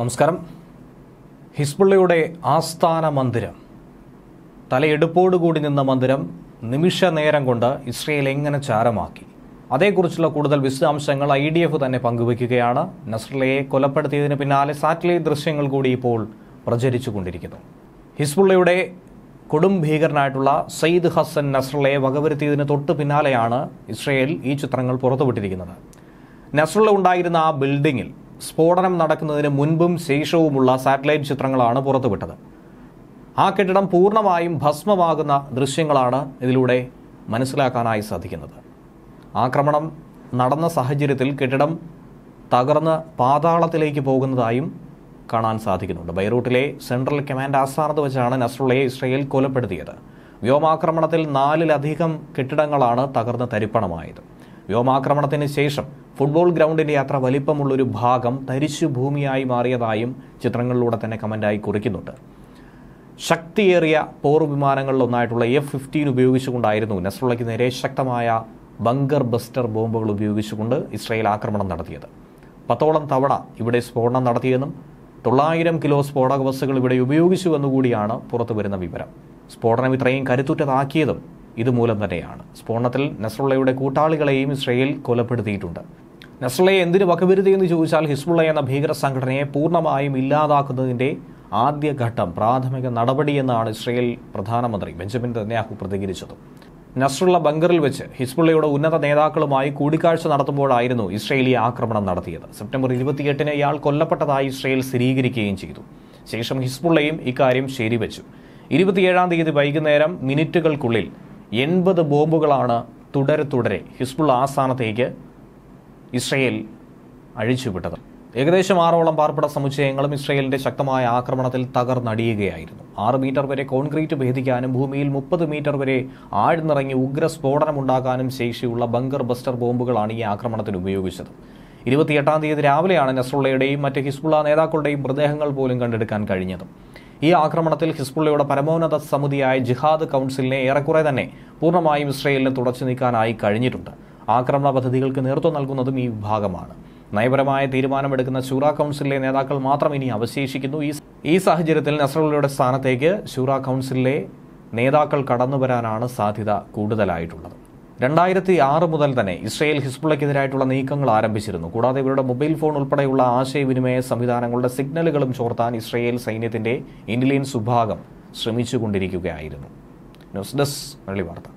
നമസ്കാരം ഹിസ്ബുള്ളയുടെ ആസ്ഥാന മന്ദിരം തലയെടുപ്പോടുകൂടി നിന്ന മന്ദിരം നിമിഷ നേരം കൊണ്ട് ഇസ്രയേൽ എങ്ങനെ ചാരമാക്കി അതേക്കുറിച്ചുള്ള കൂടുതൽ വിശദാംശങ്ങൾ ഐ ഡി എഫ് തന്നെ പങ്കുവയ്ക്കുകയാണ് നസ്രലയെ കൊലപ്പെടുത്തിയതിന് പിന്നാലെ സാറ്റലൈറ്റ് ദൃശ്യങ്ങൾ കൂടി ഇപ്പോൾ പ്രചരിച്ചുകൊണ്ടിരിക്കുന്നു ഹിസ്ബുള്ളയുടെ കൊടും ഭീകരനായിട്ടുള്ള സയ്യിദ് ഹസൻ നസ്രലയെ വകവരുത്തിയതിന് തൊട്ട് പിന്നാലെയാണ് ഇസ്രയേൽ ഈ ചിത്രങ്ങൾ പുറത്തുവിട്ടിരിക്കുന്നത് നസ്രല ഉണ്ടായിരുന്ന ആ ബിൽഡിങ്ങിൽ സ്ഫോടനം നടക്കുന്നതിന് മുൻപും ശേഷവുമുള്ള സാറ്റലൈറ്റ് ചിത്രങ്ങളാണ് പുറത്തുവിട്ടത് ആ കെട്ടിടം പൂർണ്ണമായും ഭസ്മമാകുന്ന ദൃശ്യങ്ങളാണ് ഇതിലൂടെ മനസ്സിലാക്കാനായി സാധിക്കുന്നത് ആക്രമണം നടന്ന സാഹചര്യത്തിൽ കെട്ടിടം തകർന്ന് പാതാളത്തിലേക്ക് പോകുന്നതായും കാണാൻ സാധിക്കുന്നുണ്ട് ബൈറൂട്ടിലെ സെൻട്രൽ കമാൻഡ് ആസ്ഥാനത്ത് വെച്ചാണ് നസ്രുള്ളയെ ഇസ്രയേൽ കൊലപ്പെടുത്തിയത് വ്യോമാക്രമണത്തിൽ നാലിലധികം കെട്ടിടങ്ങളാണ് തകർന്ന് തരിപ്പണമായത് വ്യോമാക്രമണത്തിന് ശേഷം ഫുട്ബോൾ ഗ്രൗണ്ടിൻ്റെ അത്ര വലിപ്പമുള്ളൊരു ഭാഗം തരിശു ഭൂമിയായി മാറിയതായും ചിത്രങ്ങളിലൂടെ തന്നെ കമൻ്റായി കുറിക്കുന്നുണ്ട് ശക്തിയേറിയ പോർ വിമാനങ്ങളിലൊന്നായിട്ടുള്ള എഫ് ഫിഫ്റ്റീൻ ഉപയോഗിച്ചുകൊണ്ടായിരുന്നു നസ്രുള്ളയ്ക്ക് നേരെ ശക്തമായ ബങ്കർ ബസ്റ്റർ ബോംബുകൾ ഉപയോഗിച്ചുകൊണ്ട് ഇസ്രായേൽ ആക്രമണം നടത്തിയത് പത്തോളം തവണ ഇവിടെ സ്ഫോടനം നടത്തിയെന്നും തൊള്ളായിരം കിലോ സ്ഫോടക ബസ്സുകൾ ഇവിടെ ഉപയോഗിച്ചുവെന്നുകൂടിയാണ് പുറത്തു വരുന്ന വിവരം സ്ഫോടനം ഇത്രയും കരുത്തുറ്റതാക്കിയതും ഇതുമൂലം തന്നെയാണ് സ്ഫോടനത്തിൽ നസ്രുള്ളയുടെ കൂട്ടാളികളെയും ഇസ്രയേൽ കൊലപ്പെടുത്തിയിട്ടുണ്ട് നസ്ലയെ എന്തിന് വകവരുത് എന്ന് ചോദിച്ചാൽ ഹിസ്ബുള്ള എന്ന ഭീകര സംഘടനയെ പൂർണ്ണമായും ഇല്ലാതാക്കുന്നതിൻ്റെ ആദ്യഘട്ടം പ്രാഥമിക നടപടിയെന്നാണ് ഇസ്രയേൽ പ്രധാനമന്ത്രി ബെഞ്ചമിൻ തന്നെയാഹു പ്രതികരിച്ചത് നസ്രുള്ള ബങ്കറിൽ വെച്ച് ഹിസ്ബുള്ളയുടെ ഉന്നത നേതാക്കളുമായി കൂടിക്കാഴ്ച നടത്തുമ്പോഴായിരുന്നു ഇസ്രയേലി ആക്രമണം നടത്തിയത് സെപ്റ്റംബർ ഇരുപത്തിയെട്ടിന് ഇയാൾ കൊല്ലപ്പെട്ടതായി ഇസ്രയേൽ സ്ഥിരീകരിക്കുകയും ചെയ്തു ശേഷം ഹിസ്ബുള്ളയും ഇക്കാര്യം ശരിവച്ചു ഇരുപത്തിയേഴാം തീയതി വൈകുന്നേരം മിനിറ്റുകൾക്കുള്ളിൽ എൺപത് ബോംബുകളാണ് തുടരെ തുടരെ ഹിസ്ബുള്ള ആസ്ഥാനത്തേക്ക് ഇസ്രയേൽ അഴിച്ചുവിട്ടത് ഏകദേശം ആറോളം പാർപ്പിട സമുച്ചയങ്ങളും ഇസ്രയേലിന്റെ ശക്തമായ ആക്രമണത്തിൽ തകർന്നടിയുകയായിരുന്നു ആറ് മീറ്റർ വരെ കോൺക്രീറ്റ് ഭേദിക്കാനും ഭൂമിയിൽ മുപ്പത് മീറ്റർ വരെ ആഴ്ന്നിറങ്ങി ഉഗ്ര സ്ഫോടനമുണ്ടാക്കാനും ശേഷിയുള്ള ബങ്കർ ബസ്റ്റർ ബോംബുകളാണ് ഈ ആക്രമണത്തിൽ ഉപയോഗിച്ചത് ഇരുപത്തിയെട്ടാം തീയതി രാവിലെയാണ് നെസ്രുള്ളയുടെയും മറ്റ് ഹിസ്ബുള്ള നേതാക്കളുടെയും മൃതദേഹങ്ങൾ പോലും കണ്ടെടുക്കാൻ കഴിഞ്ഞത് ഈ ആക്രമണത്തിൽ ഹിസ്ബുള്ളയുടെ പരമോന്നത സമിതിയായ ജിഹാദ് കൗൺസിലിനെ ഏറെക്കുറെ തന്നെ പൂർണ്ണമായും ഇസ്രയേലിനെ തുടച്ചു നീക്കാനായി കഴിഞ്ഞിട്ടുണ്ട് ആക്രമണ പദ്ധതികൾക്ക് നേതൃത്വം നൽകുന്നതും ഈ വിഭാഗമാണ് നയപരമായ തീരുമാനമെടുക്കുന്ന ശൂറ കൗൺസിലിലെ നേതാക്കൾ മാത്രം ഇനി അവശേഷിക്കുന്നു ഈ ഈ സാഹചര്യത്തിൽ നസറുള്ളയുടെ സ്ഥാനത്തേക്ക് ശൂറ കൗൺസിലിലെ നേതാക്കൾ കടന്നു വരാനാണ് സാധ്യത കൂടുതലായിട്ടുള്ളത് രണ്ടായിരത്തി ആറ് മുതൽ തന്നെ ഇസ്രയേൽ ഹിസ്ബുള്ളയ്ക്കെതിരായിട്ടുള്ള നീക്കങ്ങൾ ആരംഭിച്ചിരുന്നു കൂടാതെ ഇവരുടെ മൊബൈൽ ഫോൺ ഉൾപ്പെടെയുള്ള ആശയവിനിമയ സംവിധാനങ്ങളുടെ സിഗ്നലുകളും ചോർത്താൻ ഇസ്രയേൽ സൈന്യത്തിന്റെ ഇന്റലിജൻസ് വിഭാഗം ശ്രമിച്ചുകൊണ്ടിരിക്കുകയായിരുന്നു ന്യൂസ് ഡെസ്ക് വാർത്ത